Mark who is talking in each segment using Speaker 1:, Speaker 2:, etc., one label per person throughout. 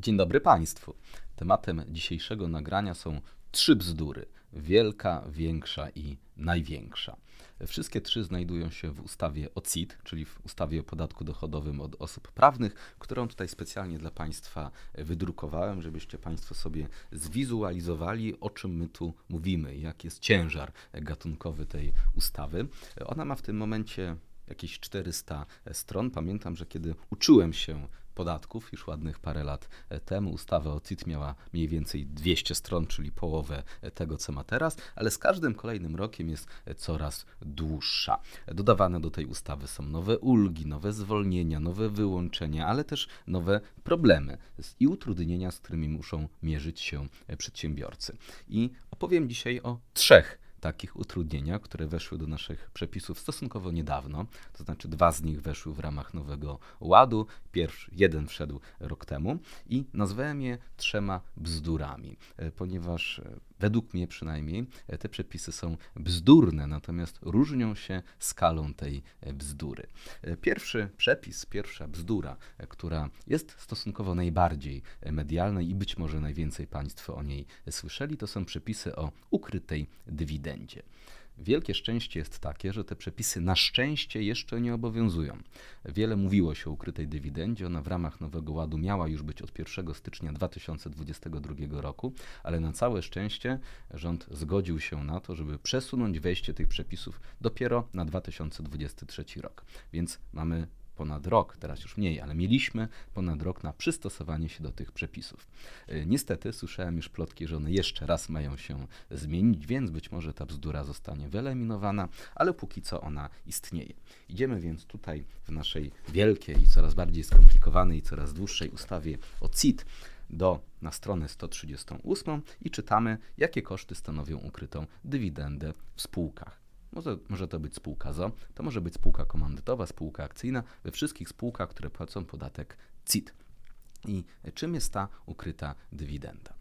Speaker 1: Dzień dobry Państwu. Tematem dzisiejszego nagrania są trzy bzdury: wielka, większa i największa. Wszystkie trzy znajdują się w ustawie o CIT, czyli w ustawie o podatku dochodowym od osób prawnych, którą tutaj specjalnie dla Państwa wydrukowałem, żebyście Państwo sobie zwizualizowali, o czym my tu mówimy, jak jest ciężar gatunkowy tej ustawy. Ona ma w tym momencie jakieś 400 stron. Pamiętam, że kiedy uczyłem się podatków już ładnych parę lat e, temu. Ustawa o CIT miała mniej więcej 200 stron, czyli połowę e, tego, co ma teraz, ale z każdym kolejnym rokiem jest e, coraz dłuższa. Dodawane do tej ustawy są nowe ulgi, nowe zwolnienia, nowe wyłączenia, ale też nowe problemy i utrudnienia, z którymi muszą mierzyć się przedsiębiorcy. I opowiem dzisiaj o trzech takich utrudnienia, które weszły do naszych przepisów stosunkowo niedawno, to znaczy dwa z nich weszły w ramach nowego ładu, pierwszy, jeden wszedł rok temu i nazwałem je trzema bzdurami, e, ponieważ e, według mnie przynajmniej, e, te przepisy są bzdurne, natomiast różnią się skalą tej e, bzdury. E, pierwszy przepis, pierwsza bzdura, która jest stosunkowo najbardziej medialna i być może najwięcej Państwo o niej słyszeli, to są przepisy o ukrytej dywidendzie. Wielkie szczęście jest takie, że te przepisy na szczęście jeszcze nie obowiązują. Wiele mówiło się o ukrytej dywidendzie, ona w ramach Nowego Ładu miała już być od 1 stycznia 2022 roku, ale na całe szczęście rząd zgodził się na to, żeby przesunąć wejście tych przepisów dopiero na 2023 rok. Więc mamy ponad rok, teraz już mniej, ale mieliśmy ponad rok na przystosowanie się do tych przepisów. E, niestety słyszałem już plotki, że one jeszcze raz mają się zmienić, więc być może ta bzdura zostanie wyeliminowana, ale póki co ona istnieje. Idziemy więc tutaj w naszej wielkiej i coraz bardziej skomplikowanej i coraz dłuższej ustawie o CIT do, na stronę 138 i czytamy, jakie koszty stanowią ukrytą dywidendę w spółkach. Może, może to być spółka ZO, to może być spółka komandytowa, spółka akcyjna, we wszystkich spółkach, które płacą podatek CIT. I czym jest ta ukryta dywidenda?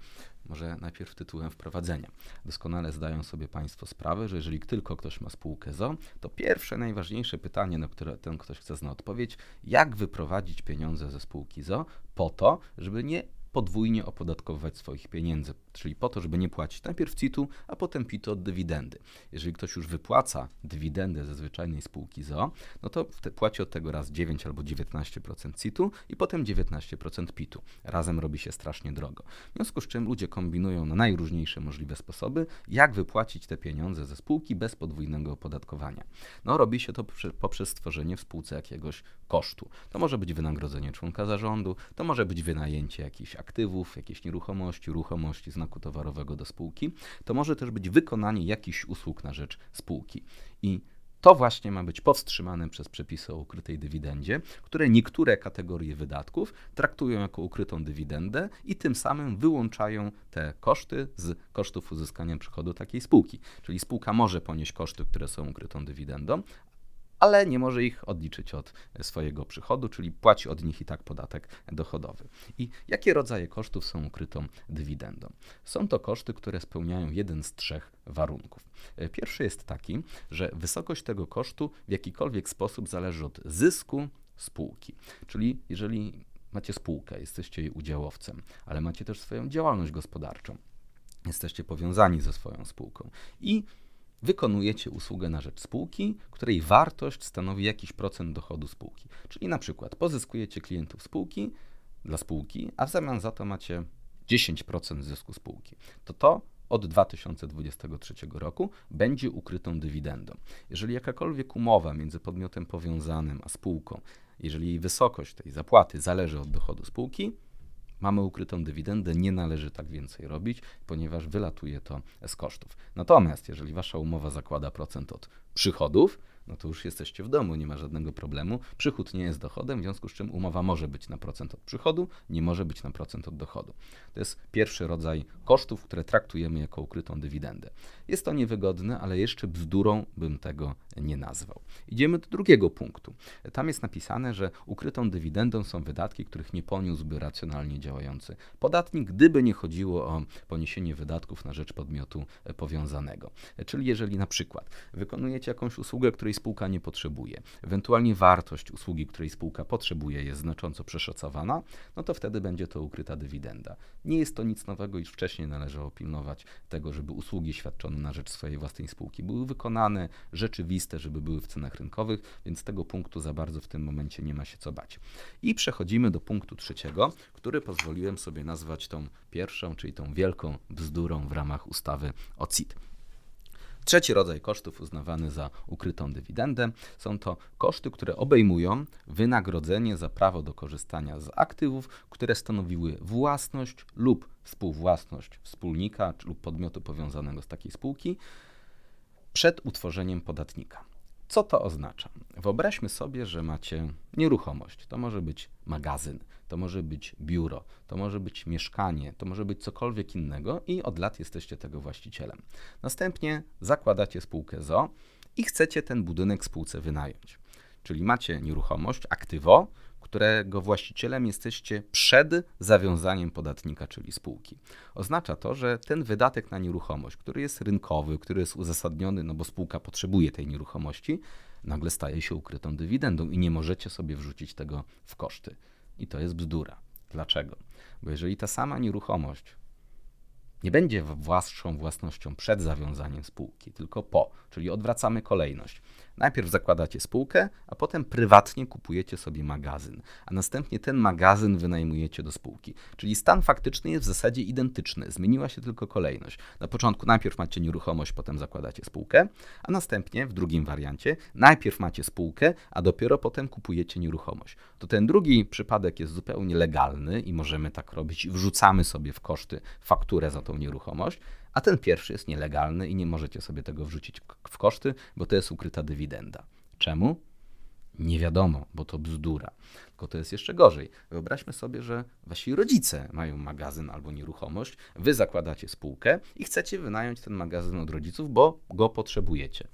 Speaker 1: Może najpierw tytułem wprowadzenia. Doskonale zdają sobie Państwo sprawę, że jeżeli tylko ktoś ma spółkę ZO, to pierwsze, najważniejsze pytanie, na które ten ktoś chce zna odpowiedź, jak wyprowadzić pieniądze ze spółki ZO po to, żeby nie podwójnie opodatkowywać swoich pieniędzy czyli po to, żeby nie płacić najpierw CIT-u, a potem PIT-u od dywidendy. Jeżeli ktoś już wypłaca dywidendę ze zwyczajnej spółki ZO, no to płaci od tego raz 9 albo 19% CIT-u i potem 19% PIT-u. Razem robi się strasznie drogo. W związku z czym ludzie kombinują na najróżniejsze możliwe sposoby, jak wypłacić te pieniądze ze spółki bez podwójnego opodatkowania. No robi się to poprzez stworzenie w spółce jakiegoś kosztu. To może być wynagrodzenie członka zarządu, to może być wynajęcie jakichś aktywów, jakiejś nieruchomości, ruchomości, znakomitości, stosunku towarowego do spółki, to może też być wykonanie jakichś usług na rzecz spółki. I to właśnie ma być powstrzymane przez przepisy o ukrytej dywidendzie, które niektóre kategorie wydatków traktują jako ukrytą dywidendę i tym samym wyłączają te koszty z kosztów uzyskania przychodu takiej spółki. Czyli spółka może ponieść koszty, które są ukrytą dywidendą, ale nie może ich odliczyć od swojego przychodu, czyli płaci od nich i tak podatek dochodowy. I jakie rodzaje kosztów są ukrytą dywidendą? Są to koszty, które spełniają jeden z trzech warunków. Pierwszy jest taki, że wysokość tego kosztu w jakikolwiek sposób zależy od zysku spółki. Czyli jeżeli macie spółkę, jesteście jej udziałowcem, ale macie też swoją działalność gospodarczą, jesteście powiązani ze swoją spółką i wykonujecie usługę na rzecz spółki, której wartość stanowi jakiś procent dochodu spółki. Czyli na przykład pozyskujecie klientów spółki dla spółki, a w zamian za to macie 10% zysku spółki. To to od 2023 roku będzie ukrytą dywidendą. Jeżeli jakakolwiek umowa między podmiotem powiązanym a spółką, jeżeli jej wysokość tej zapłaty zależy od dochodu spółki, Mamy ukrytą dywidendę, nie należy tak więcej robić, ponieważ wylatuje to z kosztów. Natomiast jeżeli wasza umowa zakłada procent od przychodów, no to już jesteście w domu, nie ma żadnego problemu. Przychód nie jest dochodem, w związku z czym umowa może być na procent od przychodu, nie może być na procent od dochodu. To jest pierwszy rodzaj kosztów, które traktujemy jako ukrytą dywidendę. Jest to niewygodne, ale jeszcze bzdurą bym tego nie nazwał. Idziemy do drugiego punktu. Tam jest napisane, że ukrytą dywidendą są wydatki, których nie poniósłby racjonalnie działający podatnik, gdyby nie chodziło o poniesienie wydatków na rzecz podmiotu powiązanego. Czyli jeżeli na przykład wykonujecie jakąś usługę, której spółka nie potrzebuje. Ewentualnie wartość usługi, której spółka potrzebuje, jest znacząco przeszacowana, no to wtedy będzie to ukryta dywidenda. Nie jest to nic nowego, już wcześniej należało pilnować tego, żeby usługi świadczone na rzecz swojej własnej spółki były wykonane, rzeczywiste, żeby były w cenach rynkowych, więc tego punktu za bardzo w tym momencie nie ma się co bać. I przechodzimy do punktu trzeciego, który pozwoliłem sobie nazwać tą pierwszą, czyli tą wielką bzdurą w ramach ustawy o CIT. Trzeci rodzaj kosztów uznawany za ukrytą dywidendę są to koszty, które obejmują wynagrodzenie za prawo do korzystania z aktywów, które stanowiły własność lub współwłasność wspólnika lub podmiotu powiązanego z takiej spółki przed utworzeniem podatnika. Co to oznacza? Wyobraźmy sobie, że macie nieruchomość. To może być magazyn, to może być biuro, to może być mieszkanie, to może być cokolwiek innego i od lat jesteście tego właścicielem. Następnie zakładacie spółkę ZO i chcecie ten budynek spółce wynająć. Czyli macie nieruchomość, aktywo, którego właścicielem jesteście przed zawiązaniem podatnika, czyli spółki. Oznacza to, że ten wydatek na nieruchomość, który jest rynkowy, który jest uzasadniony, no bo spółka potrzebuje tej nieruchomości, nagle staje się ukrytą dywidendą i nie możecie sobie wrzucić tego w koszty. I to jest bzdura. Dlaczego? Bo jeżeli ta sama nieruchomość nie będzie waszą własnością przed zawiązaniem spółki, tylko po, czyli odwracamy kolejność. Najpierw zakładacie spółkę, a potem prywatnie kupujecie sobie magazyn, a następnie ten magazyn wynajmujecie do spółki. Czyli stan faktyczny jest w zasadzie identyczny, zmieniła się tylko kolejność. Na początku najpierw macie nieruchomość, potem zakładacie spółkę, a następnie w drugim wariancie najpierw macie spółkę, a dopiero potem kupujecie nieruchomość. To ten drugi przypadek jest zupełnie legalny i możemy tak robić, wrzucamy sobie w koszty fakturę za tą nieruchomość a ten pierwszy jest nielegalny i nie możecie sobie tego wrzucić w koszty, bo to jest ukryta dywidenda. Czemu? Nie wiadomo, bo to bzdura. Tylko to jest jeszcze gorzej. Wyobraźmy sobie, że wasi rodzice mają magazyn albo nieruchomość, wy zakładacie spółkę i chcecie wynająć ten magazyn od rodziców, bo go potrzebujecie.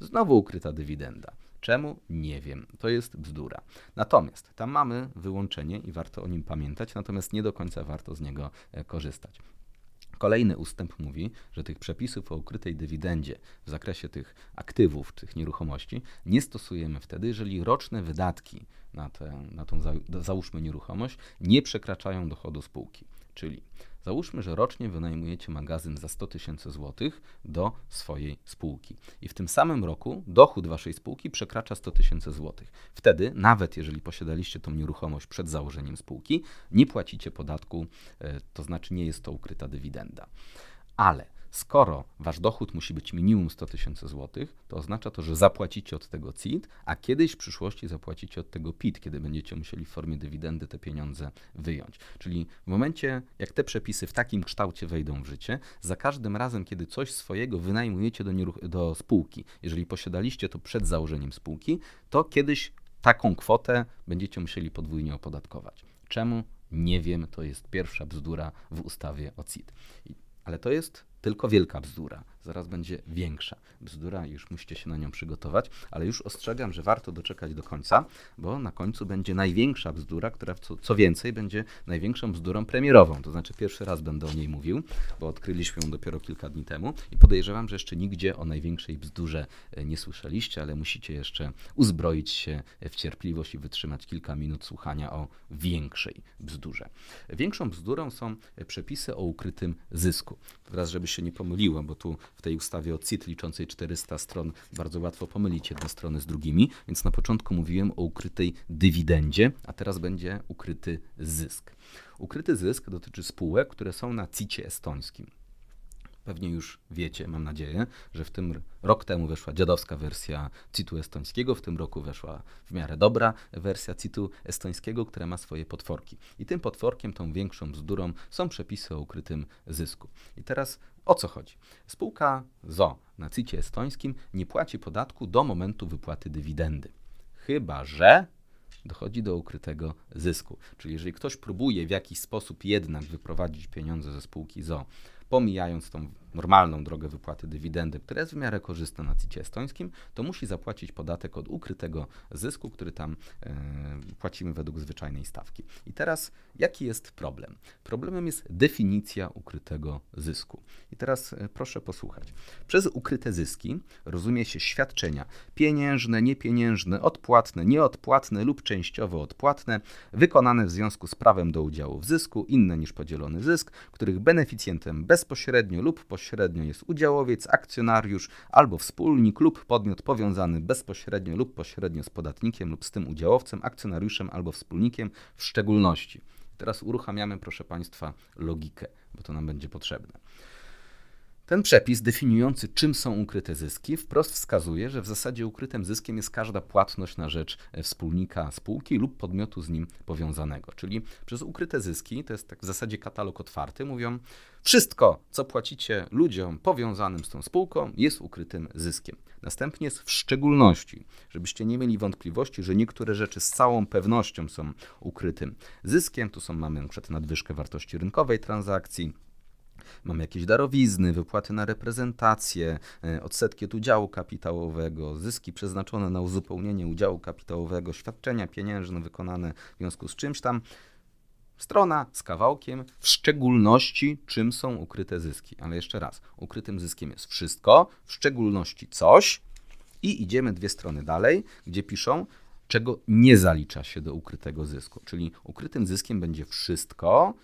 Speaker 1: Znowu ukryta dywidenda. Czemu? Nie wiem. To jest bzdura. Natomiast tam mamy wyłączenie i warto o nim pamiętać, natomiast nie do końca warto z niego e, korzystać. Kolejny ustęp mówi, że tych przepisów o ukrytej dywidendzie w zakresie tych aktywów, tych nieruchomości nie stosujemy wtedy, jeżeli roczne wydatki na, tę, na tą, za, załóżmy, nieruchomość nie przekraczają dochodu spółki. Czyli Załóżmy, że rocznie wynajmujecie magazyn za 100 tysięcy złotych do swojej spółki i w tym samym roku dochód waszej spółki przekracza 100 tysięcy złotych. Wtedy, nawet jeżeli posiadaliście tą nieruchomość przed założeniem spółki, nie płacicie podatku, e, to znaczy nie jest to ukryta dywidenda. Ale Skoro wasz dochód musi być minimum 100 tysięcy złotych, to oznacza to, że zapłacicie od tego CIT, a kiedyś w przyszłości zapłacicie od tego PIT, kiedy będziecie musieli w formie dywidendy te pieniądze wyjąć. Czyli w momencie, jak te przepisy w takim kształcie wejdą w życie, za każdym razem, kiedy coś swojego wynajmujecie do, nieruch- do spółki, jeżeli posiadaliście to przed założeniem spółki, to kiedyś taką kwotę będziecie musieli podwójnie opodatkować. Czemu? Nie wiem, to jest pierwsza bzdura w ustawie o CIT. Ale to jest tylko wielka bzdura zaraz będzie większa. Bzdura, już musicie się na nią przygotować, ale już ostrzegam, że warto doczekać do końca, bo na końcu będzie największa bzdura, która co, co więcej będzie największą bzdurą premierową. To znaczy pierwszy raz będę o niej mówił, bo odkryliśmy ją dopiero kilka dni temu i podejrzewam, że jeszcze nigdzie o największej bzdurze e, nie słyszeliście, ale musicie jeszcze uzbroić się w cierpliwość i wytrzymać kilka minut słuchania o większej bzdurze. Większą bzdurą są przepisy o ukrytym zysku. Teraz, żeby się nie pomyliło, bo tu w tej ustawie o CIT liczącej 400 stron bardzo łatwo pomylić jedne strony z drugimi, więc na początku mówiłem o ukrytej dywidendzie, a teraz będzie ukryty zysk. Ukryty zysk dotyczy spółek, które są na CIT-ie estońskim. Pewnie już wiecie, mam nadzieję, że w tym rok temu weszła dziadowska wersja CIT-u estońskiego, w tym roku weszła w miarę dobra wersja CIT-u estońskiego, która ma swoje potworki. I tym potworkiem, tą większą bzdurą są przepisy o ukrytym zysku. I teraz o co chodzi? Spółka ZO na CIT-ie estońskim nie płaci podatku do momentu wypłaty dywidendy. Chyba, że dochodzi do ukrytego zysku. Czyli jeżeli ktoś próbuje w jakiś sposób jednak wyprowadzić pieniądze ze spółki ZO, pomijając tą normalną drogę wypłaty dywidendy, która jest w miarę korzystna na CIT estońskim, to musi zapłacić podatek od ukrytego zysku, który tam yy, płacimy według zwyczajnej stawki. I teraz jaki jest problem? Problemem jest definicja ukrytego zysku. I teraz yy, proszę posłuchać. Przez ukryte zyski rozumie się świadczenia pieniężne, niepieniężne, odpłatne, nieodpłatne lub częściowo odpłatne, wykonane w związku z prawem do udziału w zysku, inne niż podzielony zysk, których beneficjentem bezpośrednio lub pośrednio bezpośrednio jest udziałowiec, akcjonariusz albo wspólnik lub podmiot powiązany bezpośrednio lub pośrednio z podatnikiem lub z tym udziałowcem, akcjonariuszem albo wspólnikiem w szczególności. Teraz uruchamiamy, proszę Państwa, logikę, bo to nam będzie potrzebne. Ten przepis definiujący, czym są ukryte zyski, wprost wskazuje, że w zasadzie ukrytym zyskiem jest każda płatność na rzecz e, wspólnika spółki lub podmiotu z nim powiązanego. Czyli przez ukryte zyski, to jest tak w zasadzie katalog otwarty, mówią wszystko, co płacicie ludziom powiązanym z tą spółką, jest ukrytym zyskiem. Następnie jest w szczególności, żebyście nie mieli wątpliwości, że niektóre rzeczy z całą pewnością są ukrytym zyskiem. Tu są, mamy np. Na nadwyżkę wartości rynkowej transakcji, Mamy jakieś darowizny, wypłaty na reprezentację, e, odsetki od udziału kapitałowego, zyski przeznaczone na uzupełnienie udziału kapitałowego, świadczenia pieniężne wykonane w związku z czymś tam. Strona z kawałkiem, w szczególności czym są ukryte zyski. Ale jeszcze raz, ukrytym zyskiem jest wszystko, w szczególności coś. I idziemy dwie strony dalej, gdzie piszą, czego nie zalicza się do ukrytego zysku. Czyli ukrytym zyskiem będzie wszystko,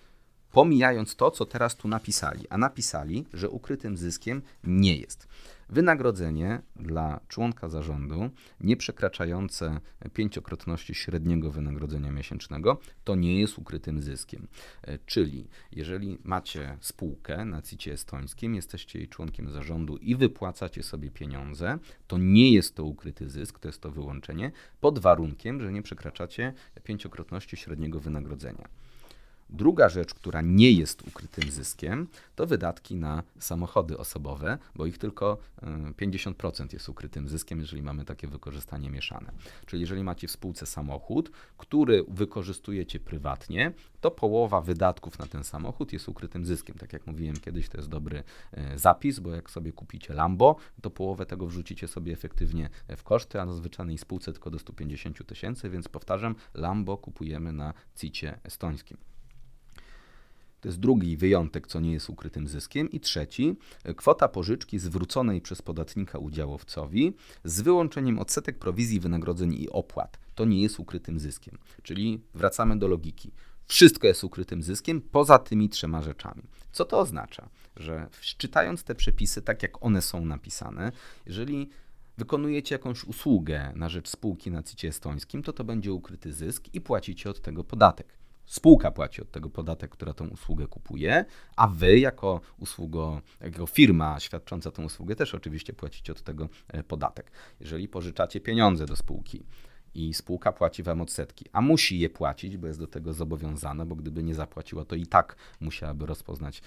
Speaker 1: pomijając to, co teraz tu napisali. A napisali, że ukrytym zyskiem nie jest. Wynagrodzenie dla członka zarządu nieprzekraczające pięciokrotności średniego wynagrodzenia miesięcznego to nie jest ukrytym zyskiem. E, czyli jeżeli macie spółkę na CIT estońskim, jesteście jej członkiem zarządu i wypłacacie sobie pieniądze, to nie jest to ukryty zysk, to jest to wyłączenie, pod warunkiem, że nie przekraczacie pięciokrotności średniego wynagrodzenia. Druga rzecz, która nie jest ukrytym zyskiem, to wydatki na samochody osobowe, bo ich tylko 50% y, jest ukrytym zyskiem, jeżeli mamy takie wykorzystanie mieszane. Czyli jeżeli macie w spółce samochód, który wykorzystujecie prywatnie, to połowa wydatków na ten samochód jest ukrytym zyskiem. Tak jak mówiłem kiedyś, to jest dobry y, zapis, bo jak sobie kupicie Lambo, to połowę tego wrzucicie sobie efektywnie w koszty, a na zwyczajnej spółce tylko do 150 tysięcy, więc powtarzam, Lambo kupujemy na cit estońskim. To jest drugi wyjątek, co nie jest ukrytym zyskiem. I trzeci, kwota pożyczki zwróconej przez podatnika udziałowcowi z wyłączeniem odsetek prowizji, wynagrodzeń i opłat. To nie jest ukrytym zyskiem. Czyli wracamy do logiki. Wszystko jest ukrytym zyskiem poza tymi trzema rzeczami. Co to oznacza? Że czytając te przepisy tak, jak one są napisane, jeżeli wykonujecie jakąś usługę na rzecz spółki na CIT estońskim, to to będzie ukryty zysk i płacicie od tego podatek. Spółka płaci od tego podatek, która tą usługę kupuje, a wy jako usługo, jako firma świadcząca tą usługę też oczywiście płacicie od tego e, podatek. Jeżeli pożyczacie pieniądze do spółki, i spółka płaci wam odsetki, a musi je płacić, bo jest do tego zobowiązana, bo gdyby nie zapłaciła, to i tak musiałaby rozpoznać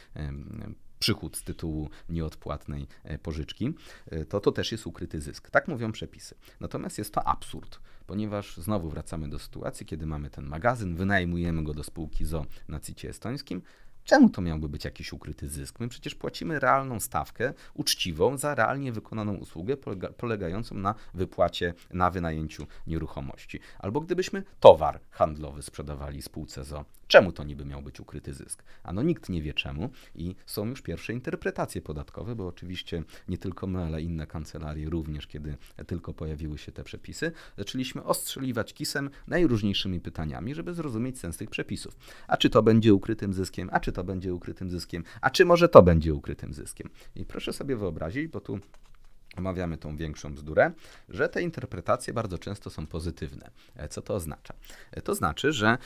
Speaker 1: przychód z tytułu nieodpłatnej e, pożyczki, e, to to też jest ukryty zysk. Tak mówią przepisy. Natomiast jest to absurd, ponieważ znowu wracamy do sytuacji, kiedy mamy ten magazyn, wynajmujemy go do spółki ZO na cit estońskim, Czemu to miałby być jakiś ukryty zysk? My przecież płacimy realną stawkę, uczciwą, za realnie wykonaną usługę polegającą na wypłacie, na wynajęciu nieruchomości. Albo gdybyśmy towar handlowy sprzedawali spółce ZO Czemu to niby miał być ukryty zysk? A no nikt nie wie czemu i są już pierwsze interpretacje podatkowe, bo oczywiście nie tylko my, ale inne kancelarie również, kiedy tylko pojawiły się te przepisy, zaczęliśmy ostrzeliwać kisem najróżniejszymi pytaniami, żeby zrozumieć sens tych przepisów. A czy to będzie ukrytym zyskiem? A czy to będzie ukrytym zyskiem? A czy może to będzie ukrytym zyskiem? I proszę sobie wyobrazić, bo tu omawiamy tą większą bzdurę, że te interpretacje bardzo często są pozytywne. E, co to oznacza? E, to znaczy, że e,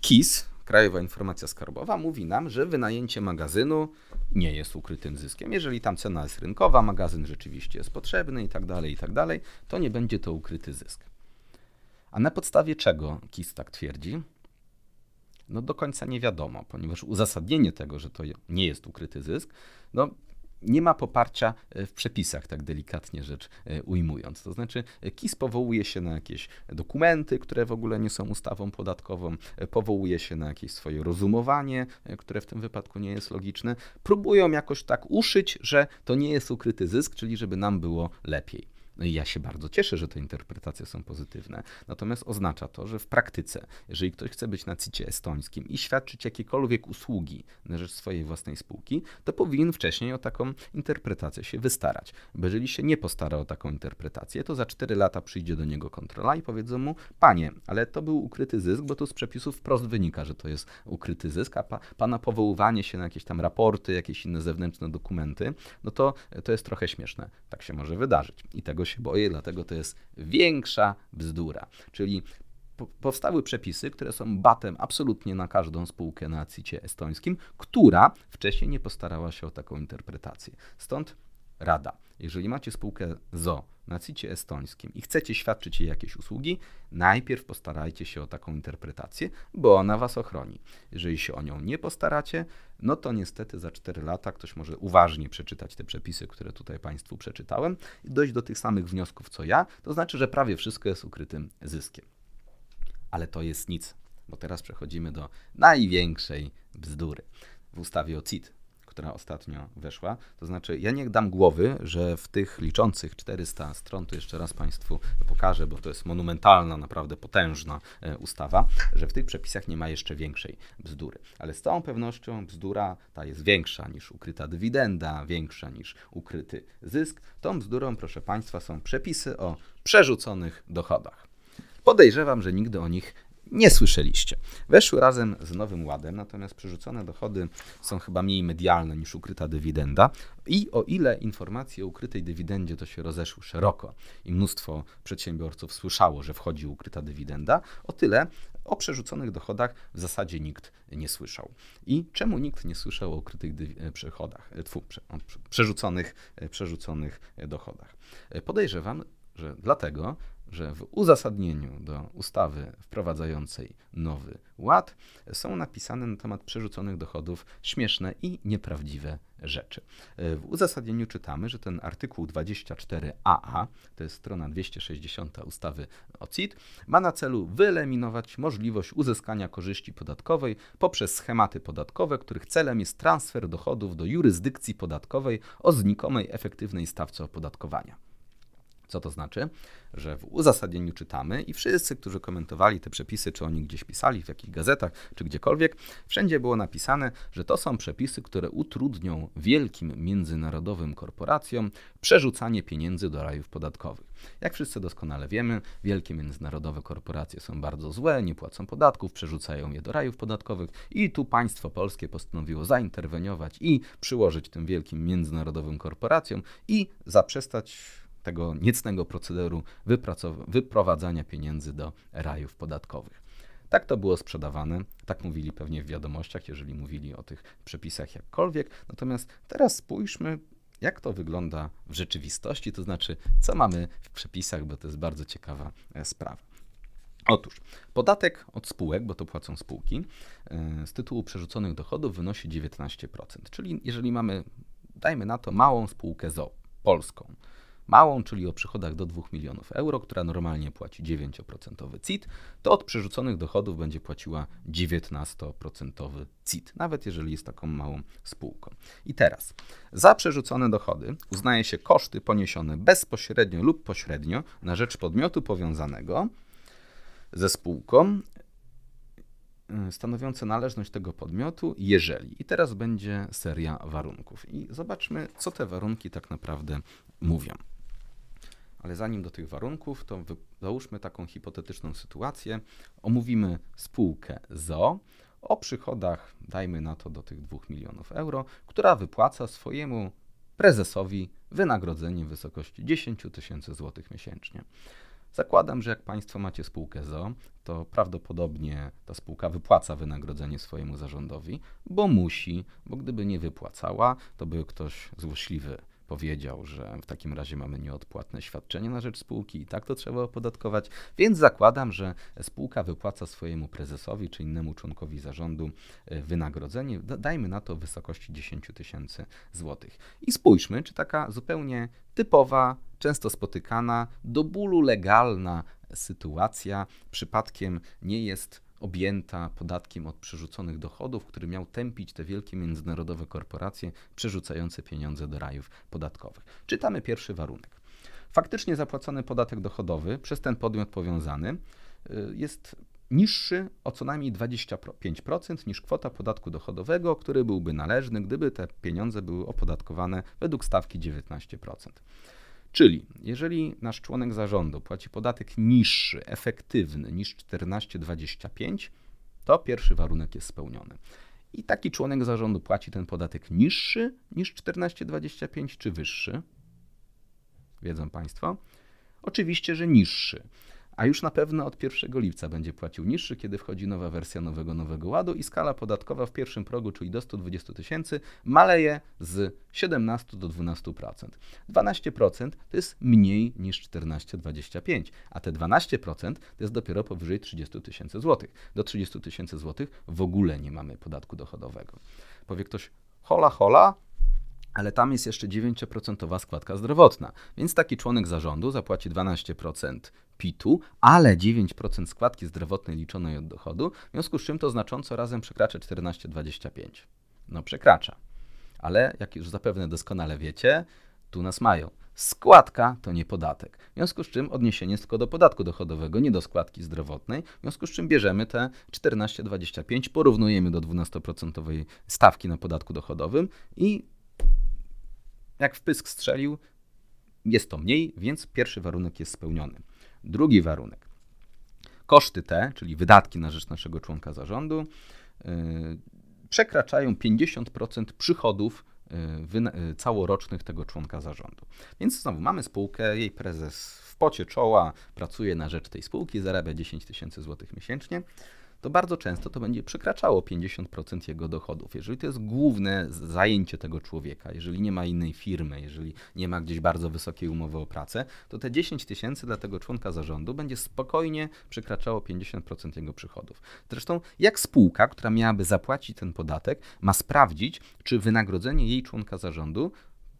Speaker 1: KIS, Krajowa Informacja Skarbowa, mówi nam, że wynajęcie magazynu nie jest ukrytym zyskiem. Jeżeli tam cena jest rynkowa, magazyn rzeczywiście jest potrzebny i tak dalej, i tak dalej, to nie będzie to ukryty zysk. A na podstawie czego KIS tak twierdzi? No do końca nie wiadomo, ponieważ uzasadnienie tego, że to nie jest ukryty zysk, no nie ma poparcia e, w przepisach, tak delikatnie rzecz e, ujmując. To znaczy, e, KIS powołuje się na jakieś dokumenty, które w ogóle nie są ustawą podatkową, powołuje się na jakieś swoje rozumowanie, które w tym wypadku nie jest logiczne. Próbują jakoś tak uszyć, że to nie jest ukryty zysk, czyli żeby nam było lepiej. No i ja się bardzo cieszę, że te interpretacje są pozytywne. Natomiast oznacza to, że w praktyce, jeżeli ktoś chce być na CIT-ie estońskim i świadczyć jakiekolwiek usługi na rzecz swojej własnej spółki, to powinien wcześniej o taką interpretację się wystarać. Bo jeżeli się nie postara o taką interpretację, to za 4 lata przyjdzie do niego kontrola i powiedzą mu, panie, ale to był ukryty zysk, bo to z przepisów wprost wynika, że to jest ukryty zysk, a pa, pana powoływanie się na jakieś tam raporty, jakieś inne zewnętrzne dokumenty, no to to jest trochę śmieszne. Tak się może wydarzyć i tego się boję, dlatego to jest większa bzdura. Czyli powstały przepisy, które są batem absolutnie na każdą spółkę na CIT-ie estońskim, która wcześniej nie postarała się o taką interpretację. Stąd rada. Jeżeli macie spółkę ZO na CIT-ie estońskim i chcecie świadczyć jej jakieś usługi, najpierw postarajcie się o taką interpretację, bo ona was ochroni. Jeżeli się o nią nie postaracie, no to niestety za 4 lata ktoś może uważnie przeczytać te przepisy, które tutaj Państwu przeczytałem i dojść do tych samych wniosków co ja, to znaczy, że prawie wszystko jest ukrytym zyskiem. Ale to jest nic, bo teraz przechodzimy do największej bzdury w ustawie o CIT która ostatnio weszła. To znaczy, ja nie dam głowy, że w tych liczących 400 stron, to jeszcze raz Państwu pokażę, bo to jest monumentalna, naprawdę potężna e, ustawa, że w tych przepisach nie ma jeszcze większej bzdury. Ale z całą pewnością bzdura ta jest większa niż ukryta dywidenda, większa niż ukryty zysk. Tą bzdurą, proszę Państwa, są przepisy o przerzuconych dochodach. Podejrzewam, że nigdy o nich nie słyszeliście. Weszły razem z Nowym Ładem, natomiast przerzucone dochody są chyba mniej medialne niż ukryta dywidenda. I o ile informacje o ukrytej dywidendzie to się rozeszły szeroko i mnóstwo przedsiębiorców słyszało, że wchodzi ukryta dywidenda, o tyle o przerzuconych dochodach w zasadzie nikt nie słyszał. I czemu nikt nie słyszał o ukrytych e, przychodach, e, tfu, prze, przerzuconych, e, przerzuconych dochodach? Podejrzewam, że dlatego, że w uzasadnieniu do ustawy wprowadzającej nowy ład są napisane na temat przerzuconych dochodów śmieszne i nieprawdziwe rzeczy. W uzasadnieniu czytamy, że ten artykuł 24aa, to jest strona 260 ustawy o CIT, ma na celu wyeliminować możliwość uzyskania korzyści podatkowej poprzez schematy podatkowe, których celem jest transfer dochodów do jurysdykcji podatkowej o znikomej efektywnej stawce opodatkowania. Co to znaczy? Że w uzasadnieniu czytamy i wszyscy, którzy komentowali te przepisy, czy oni gdzieś pisali, w jakichś gazetach, czy gdziekolwiek, wszędzie było napisane, że to są przepisy, które utrudnią wielkim międzynarodowym korporacjom przerzucanie pieniędzy do rajów podatkowych. Jak wszyscy doskonale wiemy, wielkie międzynarodowe korporacje są bardzo złe, nie płacą podatków, przerzucają je do rajów podatkowych i tu państwo polskie postanowiło zainterweniować i przyłożyć tym wielkim międzynarodowym korporacjom i zaprzestać tego niecnego procederu wyprowadzania pieniędzy do rajów podatkowych. Tak to było sprzedawane, tak mówili pewnie w wiadomościach, jeżeli mówili o tych przepisach jakkolwiek. Natomiast teraz spójrzmy, jak to wygląda w rzeczywistości, to znaczy, co mamy w przepisach, bo to jest bardzo ciekawa e, sprawa. Otóż podatek od spółek, bo to płacą spółki, e, z tytułu przerzuconych dochodów wynosi 19%. Czyli jeżeli mamy, dajmy na to, małą spółkę z polską, małą, czyli o przychodach do 2 milionów euro, która normalnie płaci 9% CIT, to od przerzuconych dochodów będzie płaciła 19% CIT, nawet jeżeli jest taką małą spółką. I teraz za przerzucone dochody uznaje się koszty poniesione bezpośrednio lub pośrednio na rzecz podmiotu powiązanego ze spółką y, stanowiące należność tego podmiotu, jeżeli. I teraz będzie seria warunków. I zobaczmy, co te warunki tak naprawdę mówią. Ale zanim do tych warunków, to załóżmy taką hipotetyczną sytuację. Omówimy spółkę ZO o przychodach, dajmy na to do tych 2 milionów euro, która wypłaca swojemu prezesowi wynagrodzenie w wysokości 10 tysięcy złotych miesięcznie. Zakładam, że jak Państwo macie spółkę ZO, to prawdopodobnie ta spółka wypłaca wynagrodzenie swojemu zarządowi, bo musi, bo gdyby nie wypłacała, to był ktoś złośliwy powiedział, że w takim razie mamy nieodpłatne świadczenie na rzecz spółki i tak to trzeba opodatkować, więc zakładam, że spółka wypłaca swojemu prezesowi czy innemu członkowi zarządu e, wynagrodzenie, dajmy na to w wysokości 10 tysięcy złotych. I spójrzmy, czy taka zupełnie typowa, często spotykana, do bólu legalna sytuacja przypadkiem nie jest objęta podatkiem od przerzuconych dochodów, który miał tępić te wielkie międzynarodowe korporacje przerzucające pieniądze do rajów podatkowych. Czytamy pierwszy warunek. Faktycznie zapłacony podatek dochodowy przez ten podmiot powiązany y, jest niższy o co najmniej 25% niż kwota podatku dochodowego, który byłby należny, gdyby te pieniądze były opodatkowane według stawki 19%. Czyli jeżeli nasz członek zarządu płaci podatek niższy, efektywny niż 14,25, to pierwszy warunek jest spełniony. I taki członek zarządu płaci ten podatek niższy niż 14,25 czy wyższy? Wiedzą Państwo? Oczywiście, że niższy a już na pewno od 1 lipca będzie płacił niższy, kiedy wchodzi nowa wersja nowego Nowego Ładu i skala podatkowa w pierwszym progu, czyli do 120 tysięcy, maleje z 17 do 12%. 12% to jest mniej niż 14,25, a te 12% to jest dopiero powyżej 30 tysięcy złotych. Do 30 tysięcy złotych w ogóle nie mamy podatku dochodowego. Powie ktoś, hola, hola, ale tam jest jeszcze 9% składka zdrowotna. Więc taki członek zarządu zapłaci 12% PIT-u, ale 9% składki zdrowotnej liczonej od dochodu, w związku z czym to znacząco razem przekracza 14,25. No przekracza. Ale jak już zapewne doskonale wiecie, tu nas mają. Składka to nie podatek. W związku z czym odniesienie jest tylko do podatku dochodowego, nie do składki zdrowotnej. W związku z czym bierzemy te 14,25, porównujemy do 12% stawki na podatku dochodowym i jak w pysk strzelił, jest to mniej, więc pierwszy warunek jest spełniony. Drugi warunek. Koszty te, czyli wydatki na rzecz naszego członka zarządu, yy, przekraczają 50% przychodów y, y, całorocznych tego członka zarządu. Więc znowu mamy spółkę, jej prezes w pocie czoła pracuje na rzecz tej spółki, zarabia 10 tysięcy złotych miesięcznie to bardzo często to będzie przekraczało 50% jego dochodów. Jeżeli to jest główne zajęcie tego człowieka, jeżeli nie ma innej firmy, jeżeli nie ma gdzieś bardzo wysokiej umowy o pracę, to te 10 tysięcy dla tego członka zarządu będzie spokojnie przekraczało 50% jego przychodów. Zresztą jak spółka, która miałaby zapłacić ten podatek, ma sprawdzić, czy wynagrodzenie jej członka zarządu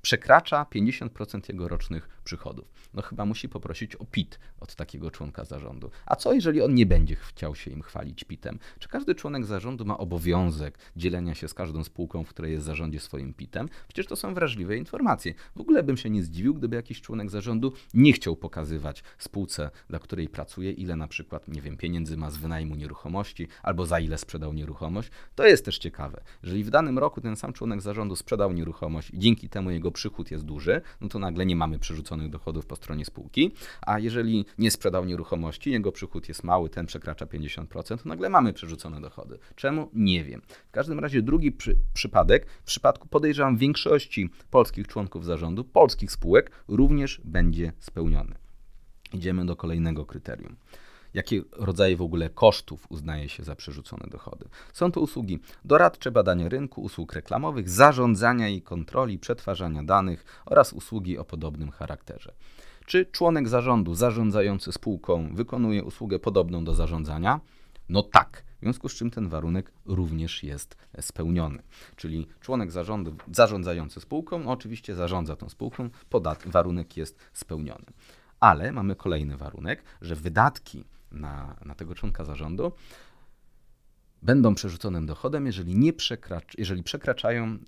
Speaker 1: przekracza 50% jego rocznych przychodów. No chyba musi poprosić o PIT od takiego członka zarządu. A co jeżeli on nie będzie chciał się im chwalić PIT-em? Czy każdy członek zarządu ma obowiązek dzielenia się z każdą spółką, w której jest zarządzie swoim PIT-em? Przecież to są wrażliwe informacje. W ogóle bym się nie zdziwił, gdyby jakiś członek zarządu nie chciał pokazywać spółce, dla której pracuje, ile na przykład, nie wiem, pieniędzy ma z wynajmu nieruchomości albo za ile sprzedał nieruchomość. To jest też ciekawe. Jeżeli w danym roku ten sam członek zarządu sprzedał nieruchomość i dzięki temu jego przychód jest duży, no to nagle nie mamy przerzuconych dochodów po stronie spółki, a jeżeli nie sprzedał nieruchomości, jego przychód jest mały, ten przekracza 50%, to nagle mamy przerzucone dochody. Czemu? Nie wiem. W każdym razie drugi przy, przypadek, w przypadku podejrzewam większości polskich członków zarządu, polskich spółek, również będzie spełniony. Idziemy do kolejnego kryterium. Jakie rodzaje w ogóle kosztów uznaje się za przerzucone dochody? Są to usługi doradcze, badanie rynku, usług reklamowych, zarządzania i kontroli, przetwarzania danych oraz usługi o podobnym charakterze. Czy członek zarządu zarządzający spółką wykonuje usługę podobną do zarządzania? No tak, w związku z czym ten warunek również jest spełniony. Czyli członek zarządu zarządzający spółką oczywiście zarządza tą spółką, podat warunek jest spełniony. Ale mamy kolejny warunek, że wydatki na, na tego członka zarządu, będą przerzuconym dochodem, jeżeli, nie przekracz, jeżeli przekraczają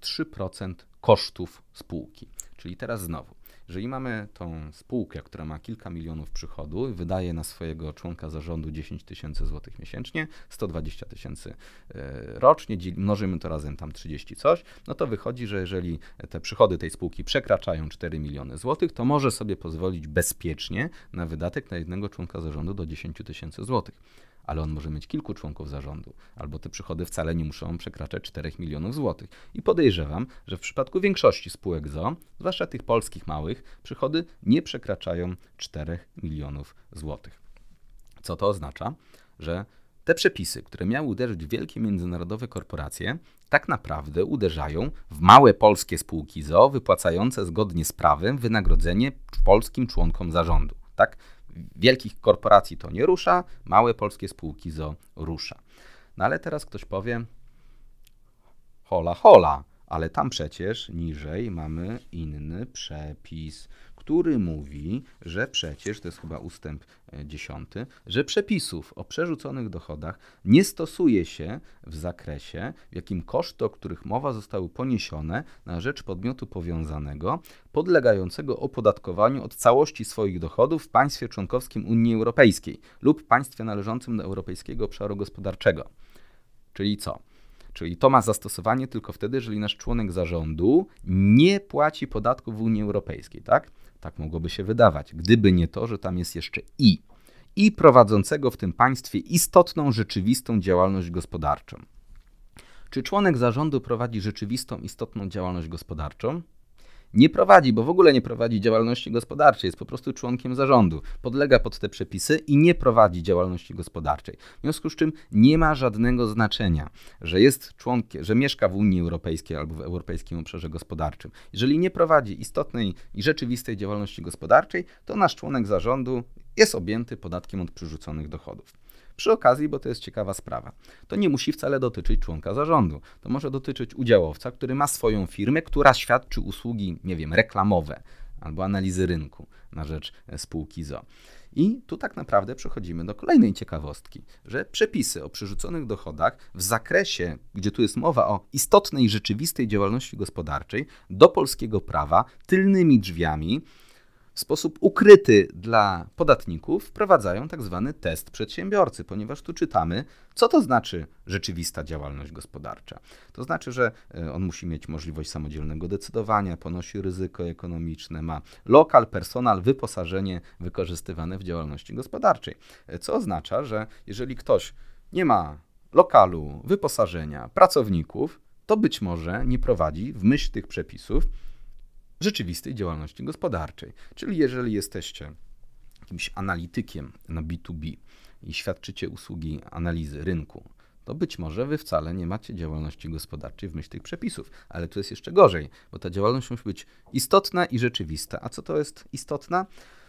Speaker 1: 3% e, kosztów spółki. Czyli teraz znowu, jeżeli mamy tą spółkę, która ma kilka milionów przychodu, wydaje na swojego członka zarządu 10 tysięcy złotych miesięcznie, 120 tysięcy e, rocznie, mnożymy to razem tam 30 coś, no to wychodzi, że jeżeli te przychody tej spółki przekraczają 4 miliony złotych, to może sobie pozwolić bezpiecznie na wydatek na jednego członka zarządu do 10 tysięcy złotych ale on może mieć kilku członków zarządu, albo te przychody wcale nie muszą przekraczać 4 milionów złotych. I podejrzewam, że w przypadku większości spółek ZO, zwłaszcza tych polskich małych, przychody nie przekraczają 4 milionów złotych. Co to oznacza? Że te przepisy, które miały uderzyć w wielkie międzynarodowe korporacje, tak naprawdę uderzają w małe polskie spółki ZO, wypłacające zgodnie z prawem wynagrodzenie polskim członkom zarządu. Tak? wielkich korporacji to nie rusza, małe polskie spółki ZO rusza. No ale teraz ktoś powie, hola, hola, ale tam przecież niżej mamy inny przepis który mówi, że przecież, to jest chyba ustęp 10, e, że przepisów o przerzuconych dochodach nie stosuje się w zakresie, w jakim koszty, o których mowa, zostały poniesione na rzecz podmiotu powiązanego, podlegającego opodatkowaniu od całości swoich dochodów w państwie członkowskim Unii Europejskiej lub państwie należącym do Europejskiego Obszaru Gospodarczego. Czyli co? Czyli to ma zastosowanie tylko wtedy, jeżeli nasz członek zarządu nie płaci podatku w Unii Europejskiej, tak? Tak mogłoby się wydawać, gdyby nie to, że tam jest jeszcze i. I prowadzącego w tym państwie istotną, rzeczywistą działalność gospodarczą. Czy członek zarządu prowadzi rzeczywistą, istotną działalność gospodarczą? nie prowadzi, bo w ogóle nie prowadzi działalności gospodarczej, jest po prostu członkiem zarządu, podlega pod te przepisy i nie prowadzi działalności gospodarczej. W związku z czym nie ma żadnego znaczenia, że jest członkiem, że mieszka w Unii Europejskiej albo w Europejskim Obszarze Gospodarczym. Jeżeli nie prowadzi istotnej i rzeczywistej działalności gospodarczej, to nasz członek zarządu jest objęty podatkiem od przyrzuconych dochodów. Przy okazji, bo to jest ciekawa sprawa, to nie musi wcale dotyczyć członka zarządu. To może dotyczyć udziałowca, który ma swoją firmę, która świadczy usługi, nie wiem, reklamowe albo analizy rynku na rzecz e, spółki ZO. I tu tak naprawdę przechodzimy do kolejnej ciekawostki, że przepisy o przerzuconych dochodach w zakresie, gdzie tu jest mowa o istotnej rzeczywistej działalności gospodarczej, do polskiego prawa tylnymi drzwiami w sposób ukryty dla podatników wprowadzają tak zwany test przedsiębiorcy, ponieważ tu czytamy, co to znaczy rzeczywista działalność gospodarcza. To znaczy, że e, on musi mieć możliwość samodzielnego decydowania, ponosi ryzyko ekonomiczne, ma lokal, personal, wyposażenie wykorzystywane w działalności gospodarczej. E, co oznacza, że jeżeli ktoś nie ma lokalu, wyposażenia, pracowników, to być może nie prowadzi w myśl tych przepisów rzeczywistej działalności gospodarczej. Czyli jeżeli jesteście jakimś analitykiem na B2B i świadczycie usługi analizy rynku, to być może wy wcale nie macie działalności gospodarczej w myśl tych przepisów. Ale tu jest jeszcze gorzej, bo ta działalność musi być istotna i rzeczywista. A co to jest istotna?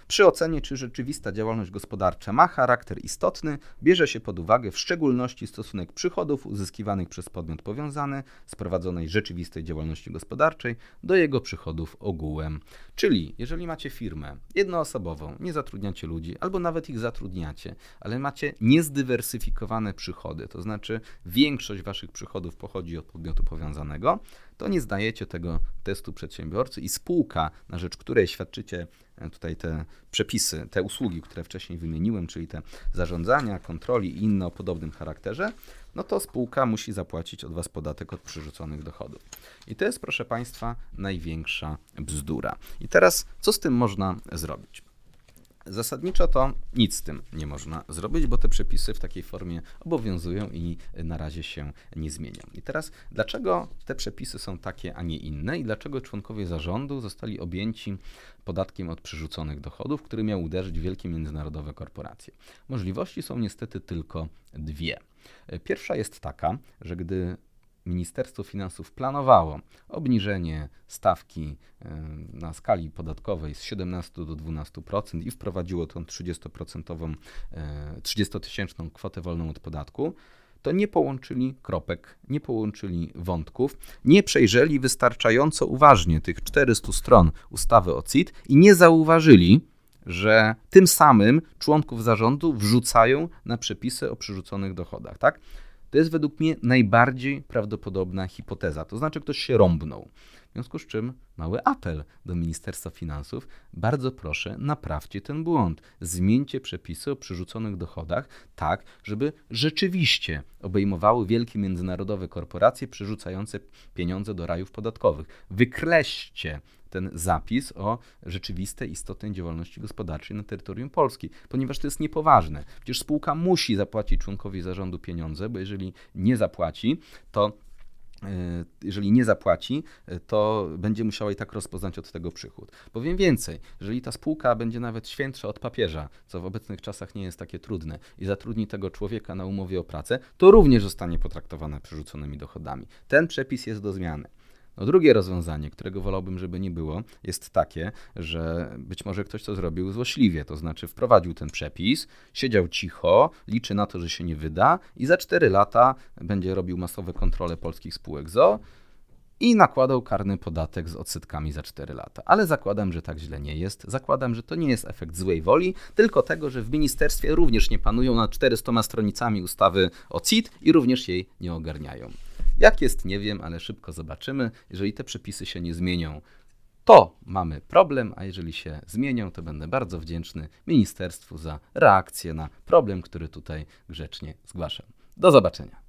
Speaker 1: Przy ocenie, czy rzeczywista działalność gospodarcza ma charakter istotny, bierze się pod uwagę w szczególności stosunek przychodów uzyskiwanych przez podmiot powiązany z prowadzonej rzeczywistej działalności gospodarczej do jego przychodów ogółem. Czyli jeżeli macie firmę jednoosobową, nie zatrudniacie ludzi albo nawet ich zatrudniacie, ale macie niezdywersyfikowane przychody, to znaczy większość waszych przychodów pochodzi od podmiotu powiązanego, to nie zdajecie tego testu przedsiębiorcy i spółka, na rzecz której świadczycie tutaj te przepisy, te usługi, które wcześniej wymieniłem, czyli te zarządzania, kontroli i inne o podobnym charakterze, no to spółka musi zapłacić od Was podatek od przerzuconych dochodów. I to jest, proszę Państwa, największa bzdura. I teraz, co z tym można zrobić? Zasadniczo to nic z tym nie można zrobić, bo te przepisy w takiej formie obowiązują i na razie się nie zmienią. I teraz, dlaczego te przepisy są takie, a nie inne i dlaczego członkowie zarządu zostali objęci podatkiem od przerzuconych dochodów, który miał uderzyć w wielkie międzynarodowe korporacje? Możliwości są niestety tylko dwie. Pierwsza jest taka, że gdy Ministerstwo Finansów planowało obniżenie stawki na skali podatkowej z 17 do 12% i wprowadziło tą 30-tysięczną e, 30 kwotę wolną od podatku, to nie połączyli kropek, nie połączyli wątków, nie przejrzeli wystarczająco uważnie tych 400 stron ustawy o CIT i nie zauważyli, że tym samym członków zarządu wrzucają na przepisy o przerzuconych dochodach. Tak? To jest według mnie najbardziej prawdopodobna hipoteza. To znaczy, ktoś się rąbnął. W związku z czym mały apel do Ministerstwa Finansów. Bardzo proszę, naprawcie ten błąd. Zmieńcie przepisy o przerzuconych dochodach tak, żeby rzeczywiście obejmowały wielkie międzynarodowe korporacje przerzucające pieniądze do rajów podatkowych. Wykreślcie ten zapis o rzeczywistej, istotnej działalności gospodarczej na terytorium Polski, ponieważ to jest niepoważne. Przecież spółka musi zapłacić członkowi zarządu pieniądze, bo jeżeli nie zapłaci, to e, jeżeli nie zapłaci, e, to będzie musiała i tak rozpoznać od tego przychód. Powiem więcej, jeżeli ta spółka będzie nawet świętsza od papieża, co w obecnych czasach nie jest takie trudne, i zatrudni tego człowieka na umowie o pracę, to również zostanie potraktowana przerzuconymi dochodami. Ten przepis jest do zmiany. No drugie rozwiązanie, którego wolałbym, żeby nie było, jest takie, że być może ktoś to zrobił złośliwie, to znaczy wprowadził ten przepis, siedział cicho, liczy na to, że się nie wyda i za 4 lata będzie robił masowe kontrole polskich spółek ZO i nakładał karny podatek z odsetkami za 4 lata. Ale zakładam, że tak źle nie jest. Zakładam, że to nie jest efekt złej woli, tylko tego, że w ministerstwie również nie panują nad 400 stronicami ustawy o CIT i również jej nie ogarniają. Jak jest, nie wiem, ale szybko zobaczymy, jeżeli te przepisy się nie zmienią. To mamy problem, a jeżeli się zmienią, to będę bardzo wdzięczny ministerstwu za reakcję na problem, który tutaj grzecznie zgłaszam. Do zobaczenia.